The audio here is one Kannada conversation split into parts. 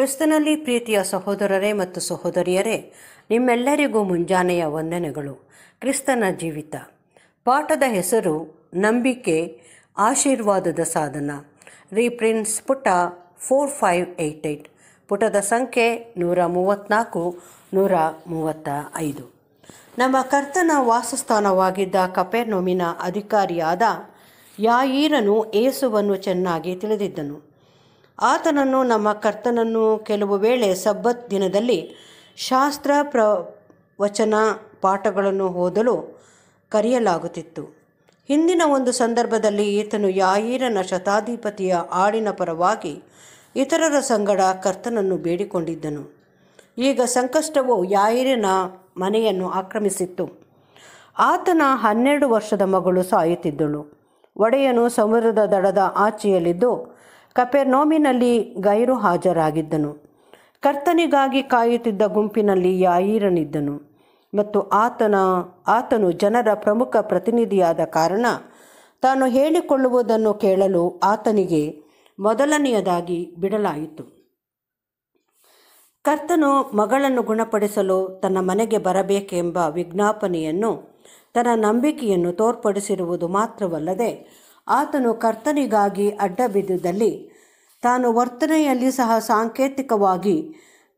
ಕ್ರಿಸ್ತನಲ್ಲಿ ಪ್ರೀತಿಯ ಸಹೋದರರೇ ಮತ್ತು ಸಹೋದರಿಯರೇ ನಿಮ್ಮೆಲ್ಲರಿಗೂ ಮುಂಜಾನೆಯ ವಂದನೆಗಳು ಕ್ರಿಸ್ತನ ಜೀವಿತ ಪಾಠದ ಹೆಸರು ನಂಬಿಕೆ ಆಶೀರ್ವಾದದ ಸಾಧನ ರೀಪ್ರಿನ್ಸ್ ಪುಟ ಫೋರ್ ಫೈವ್ ಏಯ್ಟ್ ಏಯ್ಟ್ ಪುಟದ ಸಂಖ್ಯೆ ನೂರ ಮೂವತ್ತ್ನಾಲ್ಕು ನೂರ ಮೂವತ್ತ ಐದು ನಮ್ಮ ಕರ್ತನ ವಾಸಸ್ಥಾನವಾಗಿದ್ದ ಕಪೆರ್ನೊಮಿನ ಅಧಿಕಾರಿಯಾದ ಯಾಯೀರನು ಏಸುವನ್ನು ಚೆನ್ನಾಗಿ ತಿಳಿದಿದ್ದನು ಆತನನ್ನು ನಮ್ಮ ಕರ್ತನನ್ನು ಕೆಲವು ವೇಳೆ ಸಬ್ಬತ್ ದಿನದಲ್ಲಿ ಶಾಸ್ತ್ರ ಪ್ರವಚನ ವಚನ ಪಾಠಗಳನ್ನು ಓದಲು ಕರೆಯಲಾಗುತ್ತಿತ್ತು ಹಿಂದಿನ ಒಂದು ಸಂದರ್ಭದಲ್ಲಿ ಈತನು ಯಾಯೀರನ ಶತಾಧಿಪತಿಯ ಆಡಿನ ಪರವಾಗಿ ಇತರರ ಸಂಗಡ ಕರ್ತನನ್ನು ಬೇಡಿಕೊಂಡಿದ್ದನು ಈಗ ಸಂಕಷ್ಟವು ಯಾಯೀರಿನ ಮನೆಯನ್ನು ಆಕ್ರಮಿಸಿತ್ತು ಆತನ ಹನ್ನೆರಡು ವರ್ಷದ ಮಗಳು ಸಾಯುತ್ತಿದ್ದಳು ಒಡೆಯನು ಸಮುದ್ರದ ದಡದ ಆಚೆಯಲ್ಲಿದ್ದು ಕಪೆರ್ನೋಮಿನಲ್ಲಿ ಗೈರು ಹಾಜರಾಗಿದ್ದನು ಕರ್ತನಿಗಾಗಿ ಕಾಯುತ್ತಿದ್ದ ಗುಂಪಿನಲ್ಲಿ ಯಾಯೀರನಿದ್ದನು ಮತ್ತು ಆತನ ಆತನು ಜನರ ಪ್ರಮುಖ ಪ್ರತಿನಿಧಿಯಾದ ಕಾರಣ ತಾನು ಹೇಳಿಕೊಳ್ಳುವುದನ್ನು ಕೇಳಲು ಆತನಿಗೆ ಮೊದಲನೆಯದಾಗಿ ಬಿಡಲಾಯಿತು ಕರ್ತನು ಮಗಳನ್ನು ಗುಣಪಡಿಸಲು ತನ್ನ ಮನೆಗೆ ಬರಬೇಕೆಂಬ ವಿಜ್ಞಾಪನೆಯನ್ನು ತನ್ನ ನಂಬಿಕೆಯನ್ನು ತೋರ್ಪಡಿಸಿರುವುದು ಮಾತ್ರವಲ್ಲದೆ ಆತನು ಕರ್ತನಿಗಾಗಿ ಅಡ್ಡ ತಾನು ವರ್ತನೆಯಲ್ಲಿ ಸಹ ಸಾಂಕೇತಿಕವಾಗಿ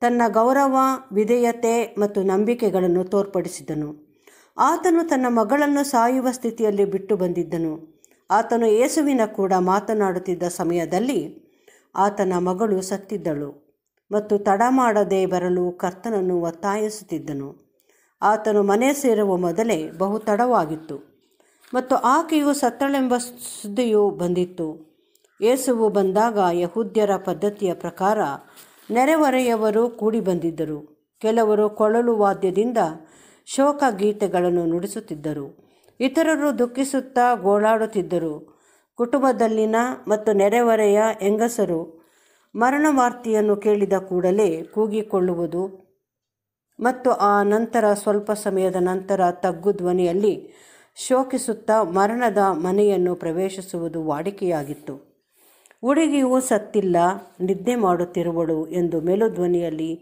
ತನ್ನ ಗೌರವ ವಿಧೇಯತೆ ಮತ್ತು ನಂಬಿಕೆಗಳನ್ನು ತೋರ್ಪಡಿಸಿದನು ಆತನು ತನ್ನ ಮಗಳನ್ನು ಸಾಯುವ ಸ್ಥಿತಿಯಲ್ಲಿ ಬಿಟ್ಟು ಬಂದಿದ್ದನು ಆತನು ಯೇಸುವಿನ ಕೂಡ ಮಾತನಾಡುತ್ತಿದ್ದ ಸಮಯದಲ್ಲಿ ಆತನ ಮಗಳು ಸತ್ತಿದ್ದಳು ಮತ್ತು ತಡ ಮಾಡದೆ ಬರಲು ಕರ್ತನನ್ನು ಒತ್ತಾಯಿಸುತ್ತಿದ್ದನು ಆತನು ಮನೆ ಸೇರುವ ಮೊದಲೇ ಬಹು ತಡವಾಗಿತ್ತು ಮತ್ತು ಆಕೆಯು ಸತ್ತಳೆಂಬ ಸುದ್ದಿಯು ಬಂದಿತ್ತು ಏಸುವು ಬಂದಾಗ ಯಹೂದ್ಯರ ಪದ್ಧತಿಯ ಪ್ರಕಾರ ನೆರೆಹೊರೆಯವರು ಕೂಡಿ ಬಂದಿದ್ದರು ಕೆಲವರು ಕೊಳಲು ವಾದ್ಯದಿಂದ ಶೋಕ ಗೀತೆಗಳನ್ನು ನುಡಿಸುತ್ತಿದ್ದರು ಇತರರು ದುಃಖಿಸುತ್ತಾ ಗೋಳಾಡುತ್ತಿದ್ದರು ಕುಟುಂಬದಲ್ಲಿನ ಮತ್ತು ನೆರೆಹೊರೆಯ ಹೆಂಗಸರು ಮರಣ ವಾರ್ತೆಯನ್ನು ಕೇಳಿದ ಕೂಡಲೇ ಕೂಗಿಕೊಳ್ಳುವುದು ಮತ್ತು ಆ ನಂತರ ಸ್ವಲ್ಪ ಸಮಯದ ನಂತರ ತಗ್ಗು ಧ್ವನಿಯಲ್ಲಿ ಶೋಕಿಸುತ್ತಾ ಮರಣದ ಮನೆಯನ್ನು ಪ್ರವೇಶಿಸುವುದು ವಾಡಿಕೆಯಾಗಿತ್ತು ಹುಡುಗಿಯು ಸತ್ತಿಲ್ಲ ನಿದ್ದೆ ಮಾಡುತ್ತಿರುವಳು ಎಂದು ಮೇಲುಧ್ವನಿಯಲ್ಲಿ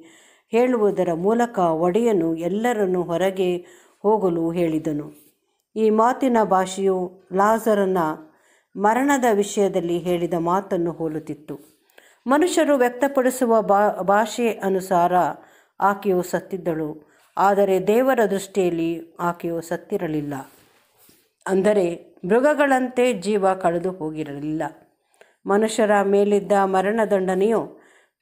ಹೇಳುವುದರ ಮೂಲಕ ಒಡೆಯನು ಎಲ್ಲರನ್ನು ಹೊರಗೆ ಹೋಗಲು ಹೇಳಿದನು ಈ ಮಾತಿನ ಭಾಷೆಯು ಲಾಜರನ ಮರಣದ ವಿಷಯದಲ್ಲಿ ಹೇಳಿದ ಮಾತನ್ನು ಹೋಲುತ್ತಿತ್ತು ಮನುಷ್ಯರು ವ್ಯಕ್ತಪಡಿಸುವ ಬಾ ಭಾಷೆ ಅನುಸಾರ ಆಕೆಯು ಸತ್ತಿದ್ದಳು ಆದರೆ ದೇವರ ದೃಷ್ಟಿಯಲ್ಲಿ ಆಕೆಯು ಸತ್ತಿರಲಿಲ್ಲ ಅಂದರೆ ಮೃಗಗಳಂತೆ ಜೀವ ಕಳೆದು ಹೋಗಿರಲಿಲ್ಲ ಮನುಷ್ಯರ ಮೇಲಿದ್ದ ಮರಣದಂಡನೆಯು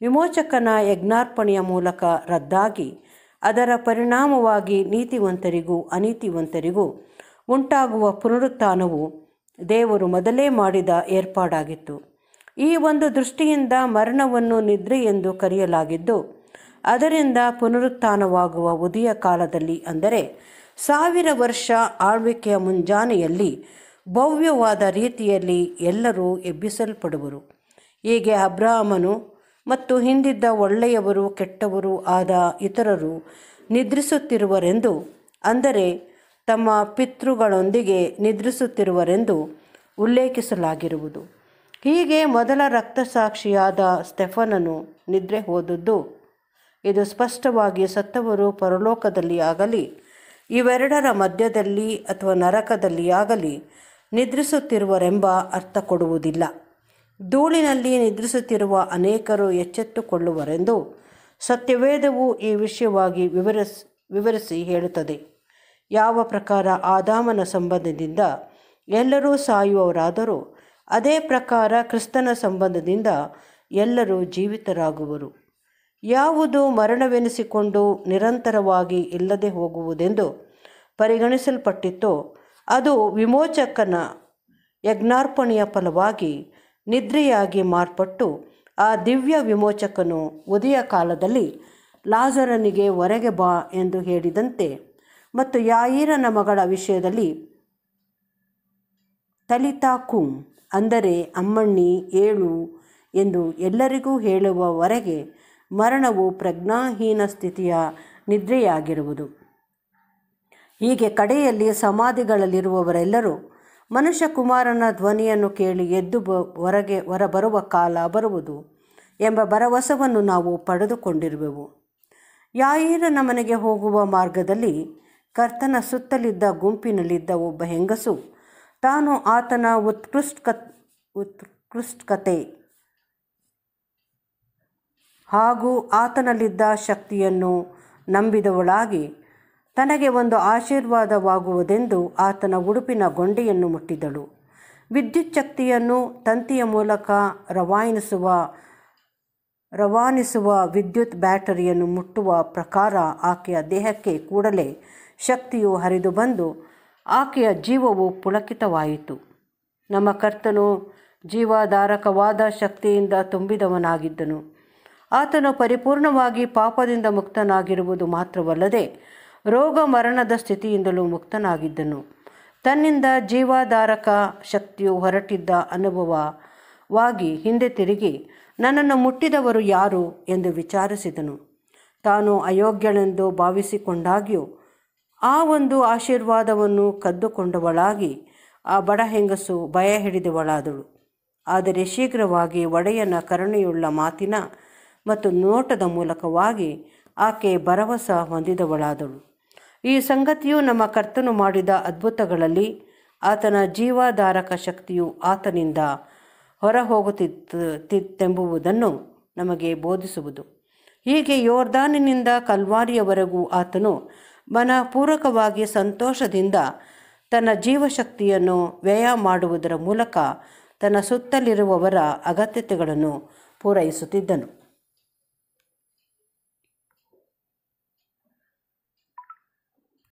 ವಿಮೋಚಕನ ಯಜ್ಞಾರ್ಪಣೆಯ ಮೂಲಕ ರದ್ದಾಗಿ ಅದರ ಪರಿಣಾಮವಾಗಿ ನೀತಿವಂತರಿಗೂ ಅನೀತಿವಂತರಿಗೂ ಉಂಟಾಗುವ ಪುನರುತ್ಥಾನವು ದೇವರು ಮೊದಲೇ ಮಾಡಿದ ಏರ್ಪಾಡಾಗಿತ್ತು ಈ ಒಂದು ದೃಷ್ಟಿಯಿಂದ ಮರಣವನ್ನು ನಿದ್ರೆ ಎಂದು ಕರೆಯಲಾಗಿದ್ದು ಅದರಿಂದ ಪುನರುತ್ಥಾನವಾಗುವ ಉದಯ ಕಾಲದಲ್ಲಿ ಅಂದರೆ ಸಾವಿರ ವರ್ಷ ಆಳ್ವಿಕೆಯ ಮುಂಜಾನೆಯಲ್ಲಿ ಭವ್ಯವಾದ ರೀತಿಯಲ್ಲಿ ಎಲ್ಲರೂ ಎಬ್ಬಿಸಲ್ಪಡುವರು ಹೀಗೆ ಅಬ್ರಾಹ್ಮನು ಮತ್ತು ಹಿಂದಿದ್ದ ಒಳ್ಳೆಯವರು ಕೆಟ್ಟವರು ಆದ ಇತರರು ನಿದ್ರಿಸುತ್ತಿರುವರೆಂದು ಅಂದರೆ ತಮ್ಮ ಪಿತೃಗಳೊಂದಿಗೆ ನಿದ್ರಿಸುತ್ತಿರುವರೆಂದು ಉಲ್ಲೇಖಿಸಲಾಗಿರುವುದು ಹೀಗೆ ಮೊದಲ ರಕ್ತಸಾಕ್ಷಿಯಾದ ಸ್ಟೆಫನನು ನಿದ್ರೆ ಹೋದದ್ದು ಇದು ಸ್ಪಷ್ಟವಾಗಿ ಸತ್ತವರು ಪರಲೋಕದಲ್ಲಿ ಆಗಲಿ ಇವೆರಡರ ಮಧ್ಯದಲ್ಲಿ ಅಥವಾ ನರಕದಲ್ಲಿಯಾಗಲಿ ನಿದ್ರಿಸುತ್ತಿರುವರೆಂಬ ಅರ್ಥ ಕೊಡುವುದಿಲ್ಲ ಧೂಳಿನಲ್ಲಿ ನಿದ್ರಿಸುತ್ತಿರುವ ಅನೇಕರು ಎಚ್ಚೆತ್ತುಕೊಳ್ಳುವರೆಂದು ಸತ್ಯವೇದವು ಈ ವಿಷಯವಾಗಿ ವಿವರಿಸ್ ವಿವರಿಸಿ ಹೇಳುತ್ತದೆ ಯಾವ ಪ್ರಕಾರ ಆದಾಮನ ಸಂಬಂಧದಿಂದ ಎಲ್ಲರೂ ಸಾಯುವವರಾದರೂ ಅದೇ ಪ್ರಕಾರ ಕ್ರಿಸ್ತನ ಸಂಬಂಧದಿಂದ ಎಲ್ಲರೂ ಜೀವಿತರಾಗುವರು ಯಾವುದು ಮರಣವೆನಿಸಿಕೊಂಡು ನಿರಂತರವಾಗಿ ಇಲ್ಲದೆ ಹೋಗುವುದೆಂದು ಪರಿಗಣಿಸಲ್ಪಟ್ಟಿತ್ತು ಅದು ವಿಮೋಚಕನ ಯಜ್ಞಾರ್ಪಣೆಯ ಫಲವಾಗಿ ನಿದ್ರೆಯಾಗಿ ಮಾರ್ಪಟ್ಟು ಆ ದಿವ್ಯ ವಿಮೋಚಕನು ಉದಯ ಕಾಲದಲ್ಲಿ ಲಾಜರನಿಗೆ ಹೊರಗೆ ಬಾ ಎಂದು ಹೇಳಿದಂತೆ ಮತ್ತು ಯಾಯಿರನ ಮಗಳ ವಿಷಯದಲ್ಲಿ ಕುಂ ಅಂದರೆ ಅಮ್ಮಣ್ಣಿ ಏಳು ಎಂದು ಎಲ್ಲರಿಗೂ ಹೇಳುವವರೆಗೆ ಮರಣವು ಪ್ರಜ್ಞಾಹೀನ ಸ್ಥಿತಿಯ ನಿದ್ರೆಯಾಗಿರುವುದು ಹೀಗೆ ಕಡೆಯಲ್ಲಿ ಸಮಾಧಿಗಳಲ್ಲಿರುವವರೆಲ್ಲರೂ ಮನುಷ್ಯ ಕುಮಾರನ ಧ್ವನಿಯನ್ನು ಕೇಳಿ ಎದ್ದು ಬ ಹೊರಗೆ ಹೊರಬರುವ ಕಾಲ ಬರುವುದು ಎಂಬ ಭರವಸವನ್ನು ನಾವು ಪಡೆದುಕೊಂಡಿರುವೆವು ಯಾಯೀರನ ಮನೆಗೆ ಹೋಗುವ ಮಾರ್ಗದಲ್ಲಿ ಕರ್ತನ ಸುತ್ತಲಿದ್ದ ಗುಂಪಿನಲ್ಲಿದ್ದ ಒಬ್ಬ ಹೆಂಗಸು ತಾನು ಆತನ ಉತ್ಕೃಷ್ಟ ಉತ್ಕೃಷ್ಟಕತೆ ಹಾಗೂ ಆತನಲ್ಲಿದ್ದ ಶಕ್ತಿಯನ್ನು ನಂಬಿದವಳಾಗಿ ತನಗೆ ಒಂದು ಆಶೀರ್ವಾದವಾಗುವುದೆಂದು ಆತನ ಉಡುಪಿನ ಗೊಂಡೆಯನ್ನು ಮುಟ್ಟಿದಳು ವಿದ್ಯುಚ್ಛಕ್ತಿಯನ್ನು ಶಕ್ತಿಯನ್ನು ತಂತಿಯ ಮೂಲಕ ರವಾನಿಸುವ ರವಾನಿಸುವ ವಿದ್ಯುತ್ ಬ್ಯಾಟರಿಯನ್ನು ಮುಟ್ಟುವ ಪ್ರಕಾರ ಆಕೆಯ ದೇಹಕ್ಕೆ ಕೂಡಲೇ ಶಕ್ತಿಯು ಹರಿದು ಬಂದು ಆಕೆಯ ಜೀವವು ಪುಳಕಿತವಾಯಿತು ನಮ್ಮ ಕರ್ತನು ಜೀವಾಧಾರಕವಾದ ಶಕ್ತಿಯಿಂದ ತುಂಬಿದವನಾಗಿದ್ದನು ಆತನು ಪರಿಪೂರ್ಣವಾಗಿ ಪಾಪದಿಂದ ಮುಕ್ತನಾಗಿರುವುದು ಮಾತ್ರವಲ್ಲದೆ ರೋಗ ಮರಣದ ಸ್ಥಿತಿಯಿಂದಲೂ ಮುಕ್ತನಾಗಿದ್ದನು ತನ್ನಿಂದ ಜೀವಾಧಾರಕ ಶಕ್ತಿಯು ಹೊರಟಿದ್ದ ಅನುಭವವಾಗಿ ಹಿಂದೆ ತಿರುಗಿ ನನ್ನನ್ನು ಮುಟ್ಟಿದವರು ಯಾರು ಎಂದು ವಿಚಾರಿಸಿದನು ತಾನು ಅಯೋಗ್ಯಳೆಂದು ಭಾವಿಸಿಕೊಂಡಾಗ್ಯೂ ಆ ಒಂದು ಆಶೀರ್ವಾದವನ್ನು ಕದ್ದುಕೊಂಡವಳಾಗಿ ಆ ಬಡ ಹೆಂಗಸು ಭಯ ಹಿಡಿದವಳಾದಳು ಆದರೆ ಶೀಘ್ರವಾಗಿ ಒಡೆಯನ ಕರುಣೆಯುಳ್ಳ ಮಾತಿನ ಮತ್ತು ನೋಟದ ಮೂಲಕವಾಗಿ ಆಕೆ ಭರವಸೆ ಹೊಂದಿದವಳಾದಳು ಈ ಸಂಗತಿಯು ನಮ್ಮ ಕರ್ತನು ಮಾಡಿದ ಅದ್ಭುತಗಳಲ್ಲಿ ಆತನ ಜೀವಾಧಾರಕ ಶಕ್ತಿಯು ಆತನಿಂದ ಹೊರಹೋಗುತ್ತಿತ್ತೆಂಬುವುದನ್ನು ನಮಗೆ ಬೋಧಿಸುವುದು ಹೀಗೆ ಯೋರ್ದಾನಿನಿಂದ ಕಲ್ವಾರಿಯವರೆಗೂ ಆತನು ಮನಪೂರ್ವಕವಾಗಿ ಸಂತೋಷದಿಂದ ತನ್ನ ಜೀವಶಕ್ತಿಯನ್ನು ವ್ಯಯ ಮಾಡುವುದರ ಮೂಲಕ ತನ್ನ ಸುತ್ತಲಿರುವವರ ಅಗತ್ಯತೆಗಳನ್ನು ಪೂರೈಸುತ್ತಿದ್ದನು